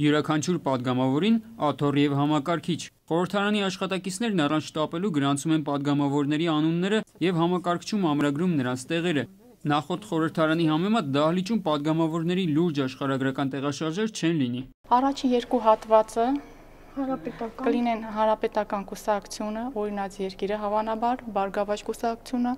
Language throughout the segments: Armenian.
յուրաքանչյուր պատգամավորին աթոռ և համակարգիչ։ Խորհրդարանի աշխատակիցներն առանց շտապելու գրանցում են պատգամավորների անունները և համակարգչում ամրագրում նրանց տեղերը։ Նախորդ խորհրդարանի համեմատ դահլիճում պատգամավորների լուրջ աշխարհագրական տեղաշարժեր չեն լինի։ Առաջին երկու հատվածը Հարապետական։ Կլինեն Հարապետական կուսակցությունը, օրինաց երկիրը հավանաբար, Բարգավաճ կուսակցությունը,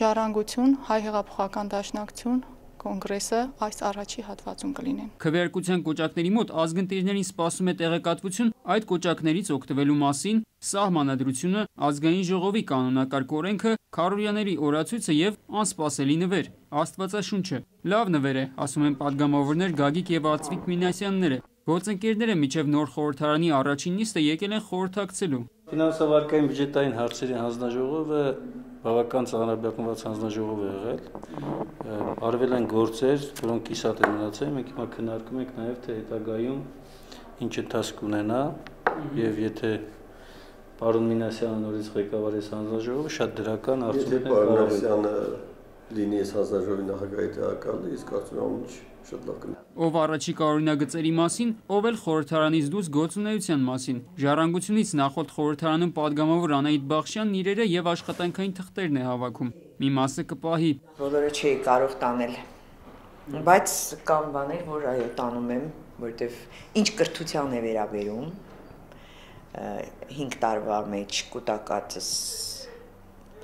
Ժառանգություն, Հայ հեղափոխական դաշնակցություն, կոնգրեսը այս առաջի հատվածում կլինեն։ Քվեարկության կոճակների մոտ ազգընտիրներին սպասում է տեղեկատվություն այդ կոճակներից օգտվելու մասին, սահմանադրությունը, ազգային ժողովի կանոնակարգ օրենքը, քարորյաների օրացույցը եւ անսպասելի նվեր, Աստվածաշունչը։ Լավ նվեր է, ասում են падգամավորներ Գագիկ եւ Ացվիկ Մինասյանները։ Գործընկերները միջև նոր խորհրդարանի առաջին նիստը եկել են խորհրդակցելու։ Ֆինանսավարկային բյուջետային հարցերի հանձնաժողովը բավական ծանրաբեռնված հանձնաժողով է եղել։ Արվել են գործեր, որոնք կիսատ են մնացել, մենք հիմա քննարկում ենք նաև թե հետագայում ինչ ընթացք ունենա եւ եթե պարոն Մինասյանը նորից ղեկավարի հանձնաժողովը շատ դրական արդյունքներ կարող է։ Եթե պարոն Մինասյանը լինի այս հազարժողի նախագահի տեղակալը, իսկ կարծում եմ ինչ շատ լավ կնա։ Ով առաջիկա օրինագծերի մասին, ով էլ խորհրդարանից դուրս գործունեության մասին։ Ժառանգությունից նախորդ խորհրդարանում падգամավոր Անահիտ Բախշյանն իրերը եւ աշխատանքային թղթերն է հավաքում։ Մի մասը կպահի։ Բոլորը չէի կարող տանել։ Բայց կան բաներ, որ այո տանում եմ, որտեվ ինչ կրթության է վերաբերում 5 տարվա մեջ կուտակածս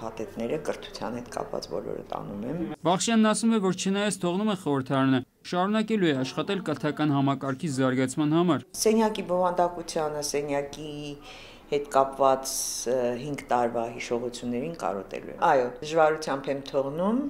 հատետները կրթության հետ կապված բոլորը տանում եմ։ Բախշյանն ասում է, որ չնայած թողնում է խորհրդարանը, շարունակելու է աշխատել կրթական համակարգի զարգացման համար։ Սենյակի բովանդակությանը, սենյակի հետ կապված 5 տարվա հիշողություններին կարոտելու եմ։ Այո, դժվարությամբ եմ թողնում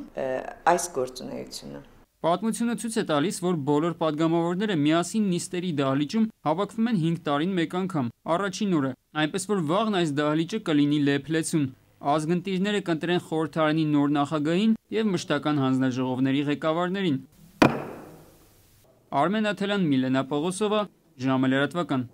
այս գործունեությունը։ Պատմությունը ցույց է տալիս, որ բոլոր падգամավորները միասին նիստերի դահլիճում հավաքվում են 5 տարին մեկ անգամ, առաջին օրը, այնպես որ վաղն այս դահլիճը կլինի լեփլեցուն։ Ազգընտիրները կընտրեն խորհրդարանի նոր նախագահին և մշտական հանձնաժողովների ղեկավարներին։ Արմեն Աթելյան, Միլենա Պողոսովա, ժամը լրատվական։